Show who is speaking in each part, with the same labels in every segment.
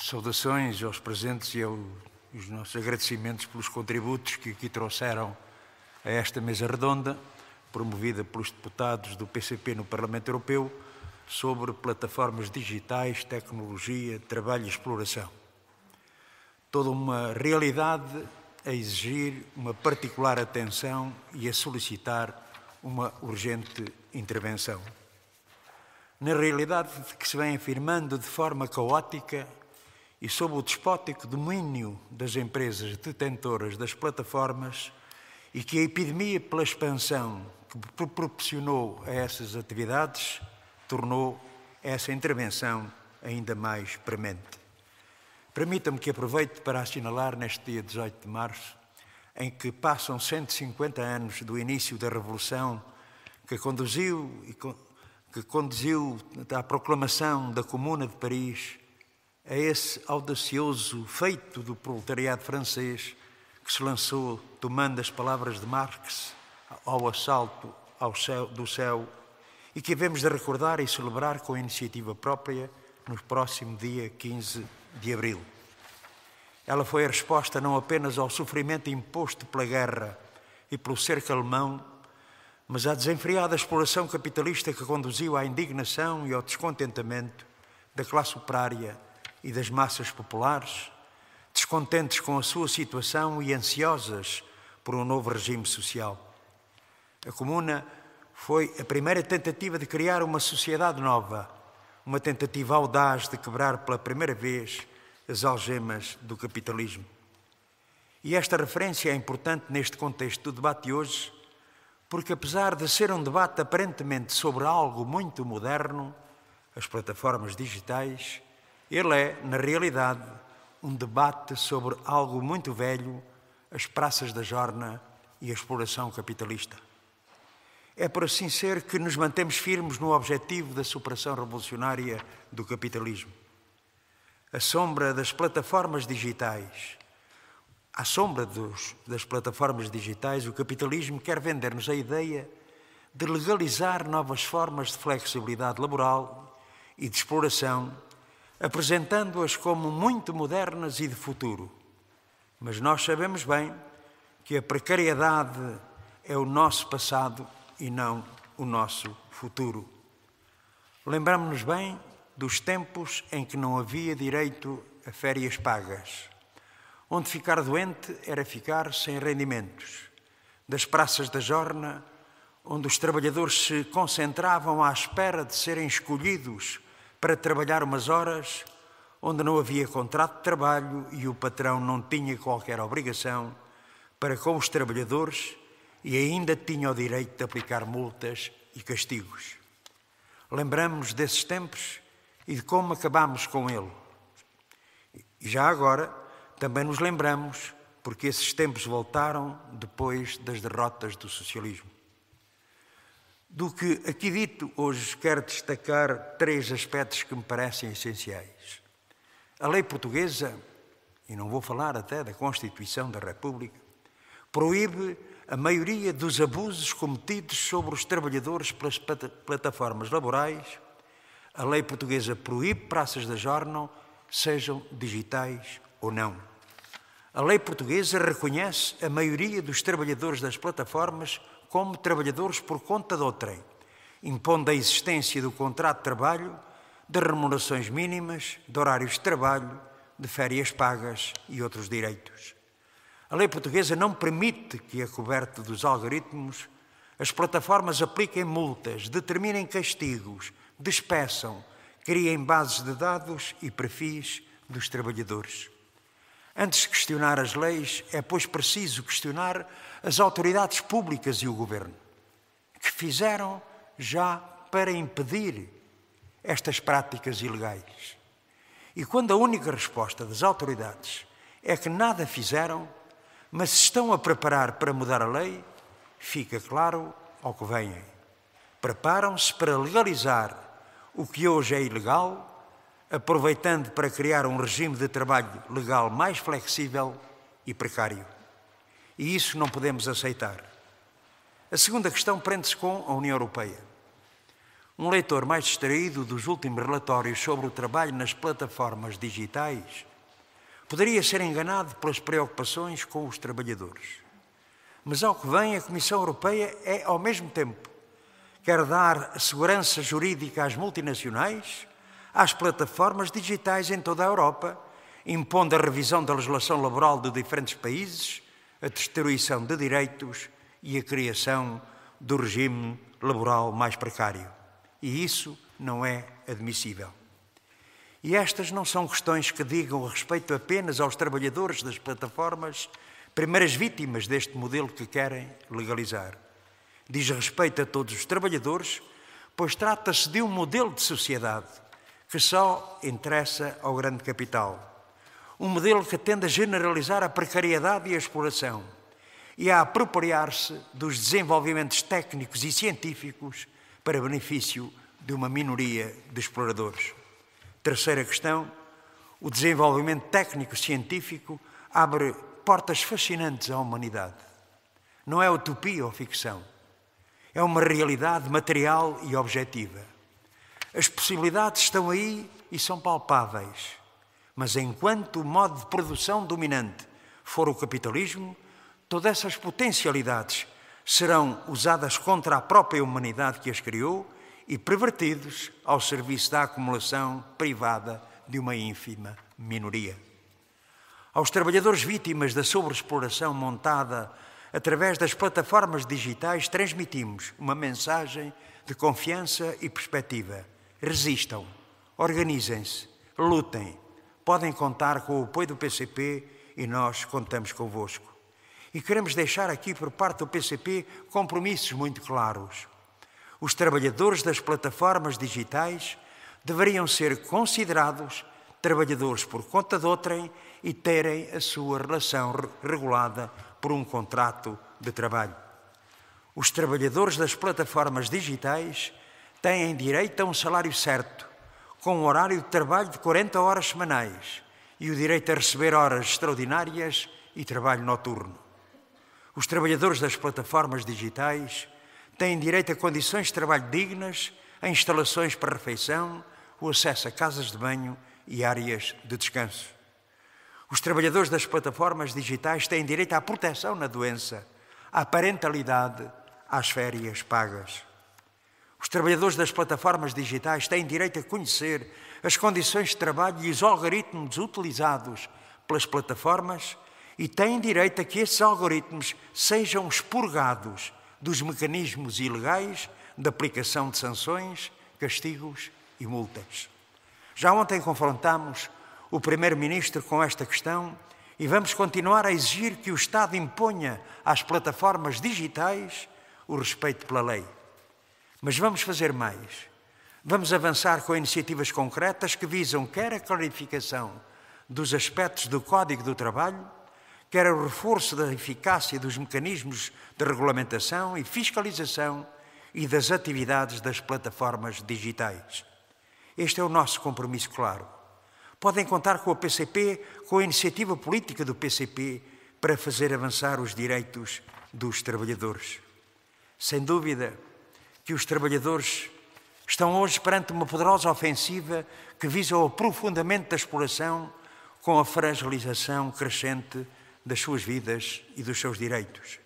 Speaker 1: Saudações aos presentes e os nossos agradecimentos pelos contributos que aqui trouxeram a esta mesa redonda, promovida pelos deputados do PCP no Parlamento Europeu, sobre plataformas digitais, tecnologia, trabalho e exploração. Toda uma realidade a exigir uma particular atenção e a solicitar uma urgente intervenção. Na realidade que se vem afirmando de forma caótica e sob o despótico domínio das empresas detentoras das plataformas e que a epidemia pela expansão que proporcionou a essas atividades tornou essa intervenção ainda mais premente. Permita-me que aproveite para assinalar neste dia 18 de março, em que passam 150 anos do início da Revolução que conduziu, que conduziu à proclamação da Comuna de Paris a esse audacioso feito do proletariado francês que se lançou, tomando as palavras de Marx, ao assalto ao céu, do céu e que devemos de recordar e celebrar com iniciativa própria no próximo dia 15 de abril. Ela foi a resposta não apenas ao sofrimento imposto pela guerra e pelo cerco alemão, mas à desenfreada exploração capitalista que conduziu à indignação e ao descontentamento da classe operária e das massas populares, descontentes com a sua situação e ansiosas por um novo regime social. A Comuna foi a primeira tentativa de criar uma sociedade nova, uma tentativa audaz de quebrar pela primeira vez as algemas do capitalismo. E esta referência é importante neste contexto do debate de hoje, porque apesar de ser um debate aparentemente sobre algo muito moderno, as plataformas digitais, ele é, na realidade, um debate sobre algo muito velho, as praças da Jorna e a exploração capitalista. É por assim ser que nos mantemos firmes no objetivo da superação revolucionária do capitalismo. A sombra das plataformas digitais. À sombra dos, das plataformas digitais, o capitalismo quer vender-nos a ideia de legalizar novas formas de flexibilidade laboral e de exploração apresentando-as como muito modernas e de futuro. Mas nós sabemos bem que a precariedade é o nosso passado e não o nosso futuro. Lembramos-nos bem dos tempos em que não havia direito a férias pagas, onde ficar doente era ficar sem rendimentos, das praças da Jorna, onde os trabalhadores se concentravam à espera de serem escolhidos para trabalhar umas horas onde não havia contrato de trabalho e o patrão não tinha qualquer obrigação para com os trabalhadores e ainda tinha o direito de aplicar multas e castigos. Lembramos desses tempos e de como acabámos com ele. E já agora também nos lembramos porque esses tempos voltaram depois das derrotas do socialismo do que aqui dito, hoje quero destacar três aspectos que me parecem essenciais. A lei portuguesa, e não vou falar até da Constituição da República, proíbe a maioria dos abusos cometidos sobre os trabalhadores pelas plataformas laborais. A lei portuguesa proíbe praças da jornal, sejam digitais ou não. A lei portuguesa reconhece a maioria dos trabalhadores das plataformas como trabalhadores por conta de outrem, impondo a existência do contrato de trabalho, de remunerações mínimas, de horários de trabalho, de férias pagas e outros direitos. A lei portuguesa não permite que, a coberto dos algoritmos, as plataformas apliquem multas, determinem castigos, despeçam, criem bases de dados e perfis dos trabalhadores. Antes de questionar as leis, é, pois, preciso questionar as autoridades públicas e o governo, que fizeram já para impedir estas práticas ilegais. E quando a única resposta das autoridades é que nada fizeram, mas se estão a preparar para mudar a lei, fica claro ao que vêm. Preparam-se para legalizar o que hoje é ilegal aproveitando para criar um regime de trabalho legal mais flexível e precário. E isso não podemos aceitar. A segunda questão prende-se com a União Europeia. Um leitor mais distraído dos últimos relatórios sobre o trabalho nas plataformas digitais poderia ser enganado pelas preocupações com os trabalhadores. Mas ao que vem, a Comissão Europeia é, ao mesmo tempo, quer dar segurança jurídica às multinacionais às plataformas digitais em toda a Europa, impondo a revisão da legislação laboral de diferentes países, a destruição de direitos e a criação do regime laboral mais precário. E isso não é admissível. E estas não são questões que digam respeito apenas aos trabalhadores das plataformas, primeiras vítimas deste modelo que querem legalizar. Diz respeito a todos os trabalhadores, pois trata-se de um modelo de sociedade que só interessa ao grande capital. Um modelo que tende a generalizar a precariedade e a exploração e a apropriar-se dos desenvolvimentos técnicos e científicos para benefício de uma minoria de exploradores. Terceira questão: o desenvolvimento técnico-científico abre portas fascinantes à humanidade. Não é utopia ou ficção, é uma realidade material e objetiva as possibilidades estão aí e são palpáveis. Mas enquanto o modo de produção dominante for o capitalismo, todas essas potencialidades serão usadas contra a própria humanidade que as criou e pervertidos ao serviço da acumulação privada de uma ínfima minoria. Aos trabalhadores vítimas da sobreexploração montada através das plataformas digitais, transmitimos uma mensagem de confiança e perspectiva Resistam, organizem-se, lutem. Podem contar com o apoio do PCP e nós contamos convosco. E queremos deixar aqui, por parte do PCP, compromissos muito claros. Os trabalhadores das plataformas digitais deveriam ser considerados trabalhadores por conta de outrem e terem a sua relação regulada por um contrato de trabalho. Os trabalhadores das plataformas digitais têm direito a um salário certo, com um horário de trabalho de 40 horas semanais e o direito a receber horas extraordinárias e trabalho noturno. Os trabalhadores das plataformas digitais têm direito a condições de trabalho dignas, a instalações para refeição, o acesso a casas de banho e áreas de descanso. Os trabalhadores das plataformas digitais têm direito à proteção na doença, à parentalidade, às férias pagas. Os trabalhadores das plataformas digitais têm direito a conhecer as condições de trabalho e os algoritmos utilizados pelas plataformas e têm direito a que esses algoritmos sejam expurgados dos mecanismos ilegais de aplicação de sanções, castigos e multas. Já ontem confrontámos o Primeiro-Ministro com esta questão e vamos continuar a exigir que o Estado imponha às plataformas digitais o respeito pela lei. Mas vamos fazer mais. Vamos avançar com iniciativas concretas que visam quer a clarificação dos aspectos do Código do Trabalho, quer o reforço da eficácia dos mecanismos de regulamentação e fiscalização e das atividades das plataformas digitais. Este é o nosso compromisso claro. Podem contar com a PCP, com a iniciativa política do PCP, para fazer avançar os direitos dos trabalhadores. Sem dúvida, que os trabalhadores estão hoje perante uma poderosa ofensiva que visa o aprofundamento da exploração com a fragilização crescente das suas vidas e dos seus direitos.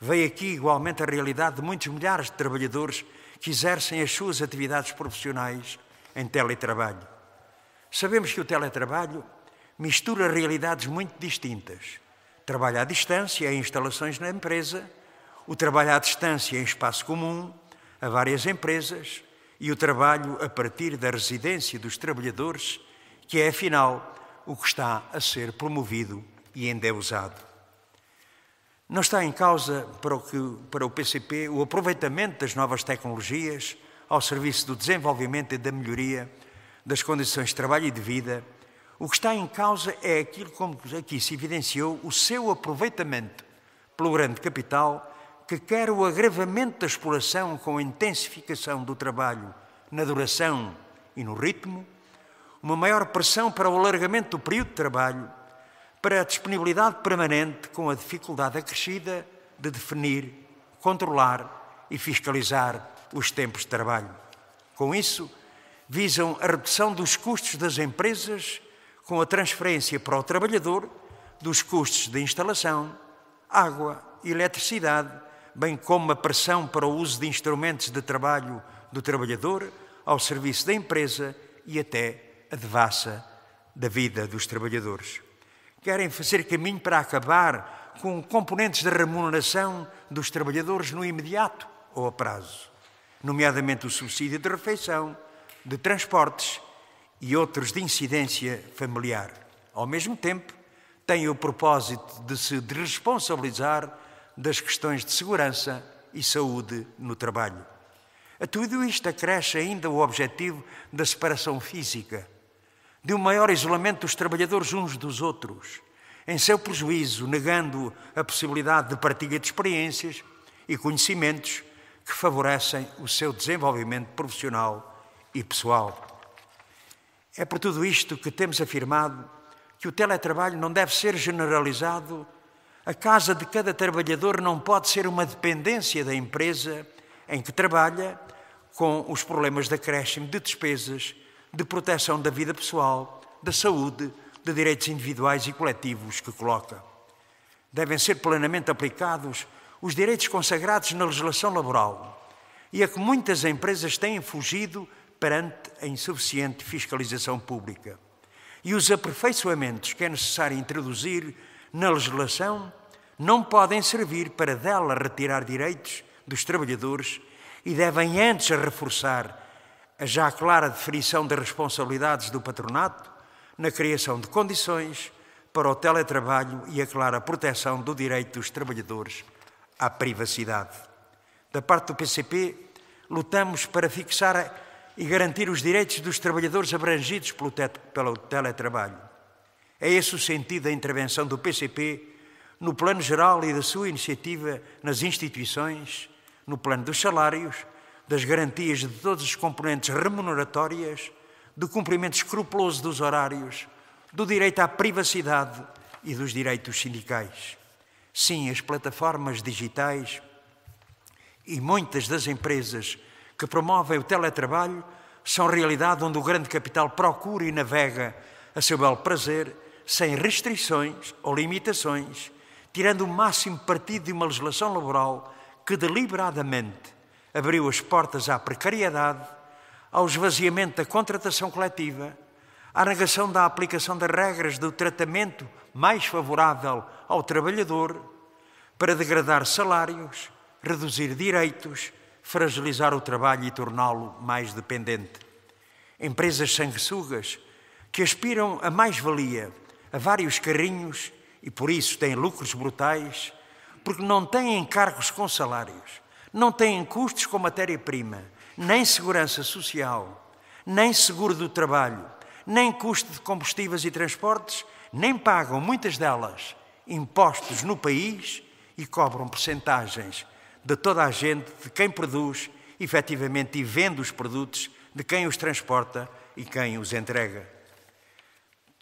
Speaker 1: Veio aqui igualmente a realidade de muitos milhares de trabalhadores que exercem as suas atividades profissionais em teletrabalho. Sabemos que o teletrabalho mistura realidades muito distintas. Trabalho à distância em instalações na empresa, o trabalho à distância em espaço comum, a várias empresas e o trabalho a partir da residência dos trabalhadores, que é, afinal, o que está a ser promovido e endeusado. É Não está em causa para o, que, para o PCP o aproveitamento das novas tecnologias ao serviço do desenvolvimento e da melhoria das condições de trabalho e de vida. O que está em causa é aquilo como aqui se evidenciou, o seu aproveitamento pelo grande capital que quer o agravamento da exploração com a intensificação do trabalho na duração e no ritmo, uma maior pressão para o alargamento do período de trabalho, para a disponibilidade permanente com a dificuldade acrescida de definir, controlar e fiscalizar os tempos de trabalho. Com isso, visam a redução dos custos das empresas com a transferência para o trabalhador dos custos de instalação, água, e eletricidade, bem como a pressão para o uso de instrumentos de trabalho do trabalhador ao serviço da empresa e até a devassa da vida dos trabalhadores. Querem fazer caminho para acabar com componentes de remuneração dos trabalhadores no imediato ou a prazo, nomeadamente o subsídio de refeição, de transportes e outros de incidência familiar. Ao mesmo tempo, têm o propósito de se responsabilizar das questões de segurança e saúde no trabalho. A tudo isto acresce ainda o objetivo da separação física, de um maior isolamento dos trabalhadores uns dos outros, em seu prejuízo, negando a possibilidade de partilha de experiências e conhecimentos que favorecem o seu desenvolvimento profissional e pessoal. É por tudo isto que temos afirmado que o teletrabalho não deve ser generalizado a casa de cada trabalhador não pode ser uma dependência da empresa em que trabalha, com os problemas de acréscimo de despesas, de proteção da vida pessoal, da saúde, de direitos individuais e coletivos que coloca. Devem ser plenamente aplicados os direitos consagrados na legislação laboral e a que muitas empresas têm fugido perante a insuficiente fiscalização pública. E os aperfeiçoamentos que é necessário introduzir na legislação não podem servir para dela retirar direitos dos trabalhadores e devem antes reforçar a já clara definição das responsabilidades do patronato na criação de condições para o teletrabalho e a clara proteção do direito dos trabalhadores à privacidade. Da parte do PCP, lutamos para fixar e garantir os direitos dos trabalhadores abrangidos pelo teletrabalho é esse o sentido da intervenção do PCP no plano geral e da sua iniciativa nas instituições, no plano dos salários, das garantias de todos os componentes remuneratórias, do cumprimento escrupuloso dos horários, do direito à privacidade e dos direitos sindicais. Sim, as plataformas digitais e muitas das empresas que promovem o teletrabalho são realidade onde o grande capital procura e navega a seu belo prazer sem restrições ou limitações, tirando o máximo partido de uma legislação laboral que deliberadamente abriu as portas à precariedade, ao esvaziamento da contratação coletiva, à negação da aplicação das regras do tratamento mais favorável ao trabalhador, para degradar salários, reduzir direitos, fragilizar o trabalho e torná-lo mais dependente. Empresas sanguessugas que aspiram a mais-valia a vários carrinhos e por isso têm lucros brutais, porque não têm encargos com salários, não têm custos com matéria-prima, nem segurança social, nem seguro do trabalho, nem custo de combustíveis e transportes, nem pagam, muitas delas, impostos no país e cobram percentagens de toda a gente, de quem produz efetivamente e vende os produtos, de quem os transporta e quem os entrega.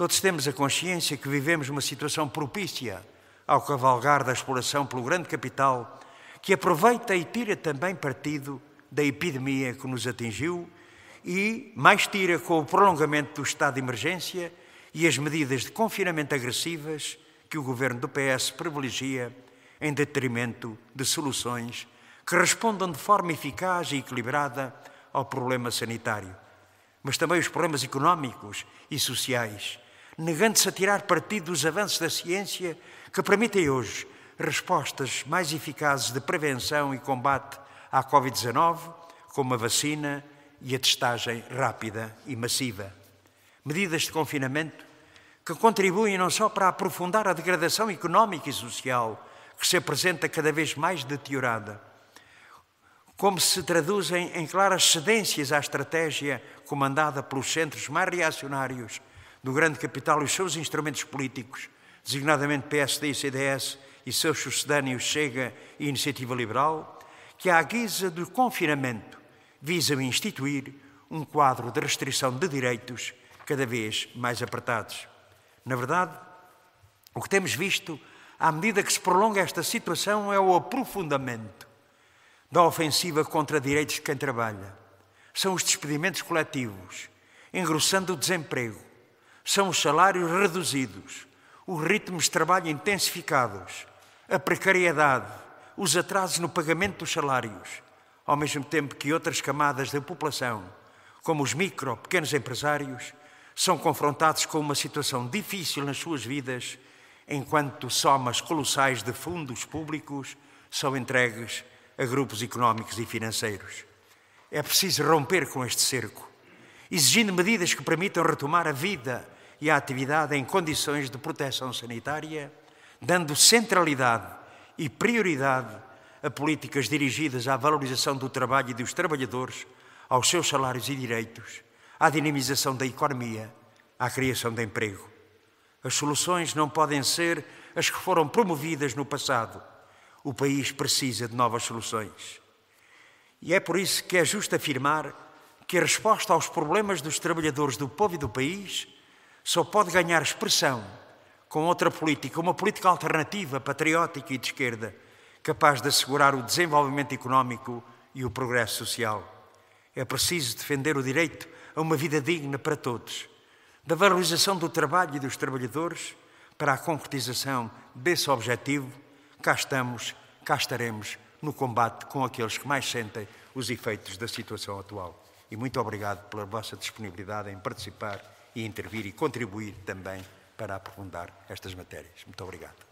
Speaker 1: Todos temos a consciência que vivemos uma situação propícia ao cavalgar da exploração pelo grande capital, que aproveita e tira também partido da epidemia que nos atingiu e mais tira com o prolongamento do estado de emergência e as medidas de confinamento agressivas que o governo do PS privilegia em detrimento de soluções que respondam de forma eficaz e equilibrada ao problema sanitário, mas também os problemas económicos e sociais negando-se a tirar partido dos avanços da ciência que permitem hoje respostas mais eficazes de prevenção e combate à Covid-19, como a vacina e a testagem rápida e massiva. Medidas de confinamento que contribuem não só para aprofundar a degradação económica e social que se apresenta cada vez mais deteriorada, como se traduzem em claras cedências à estratégia comandada pelos centros mais reacionários do grande capital e os seus instrumentos políticos, designadamente PSD e CDS e seus sucedâneos Chega e Iniciativa Liberal, que, à guisa do confinamento, visam instituir um quadro de restrição de direitos cada vez mais apertados. Na verdade, o que temos visto, à medida que se prolonga esta situação, é o aprofundamento da ofensiva contra direitos de quem trabalha. São os despedimentos coletivos, engrossando o desemprego, são os salários reduzidos, os ritmos de trabalho intensificados, a precariedade, os atrasos no pagamento dos salários, ao mesmo tempo que outras camadas da população, como os micro, pequenos empresários, são confrontados com uma situação difícil nas suas vidas, enquanto somas colossais de fundos públicos são entregues a grupos económicos e financeiros. É preciso romper com este cerco, exigindo medidas que permitam retomar a vida e à atividade em condições de proteção sanitária, dando centralidade e prioridade a políticas dirigidas à valorização do trabalho e dos trabalhadores, aos seus salários e direitos, à dinamização da economia, à criação de emprego. As soluções não podem ser as que foram promovidas no passado. O país precisa de novas soluções. E é por isso que é justo afirmar que a resposta aos problemas dos trabalhadores do povo e do país só pode ganhar expressão com outra política, uma política alternativa, patriótica e de esquerda, capaz de assegurar o desenvolvimento económico e o progresso social. É preciso defender o direito a uma vida digna para todos, da valorização do trabalho e dos trabalhadores para a concretização desse objetivo. Cá estamos, cá estaremos no combate com aqueles que mais sentem os efeitos da situação atual. E muito obrigado pela vossa disponibilidade em participar e intervir e contribuir também para aprofundar estas matérias. Muito obrigado.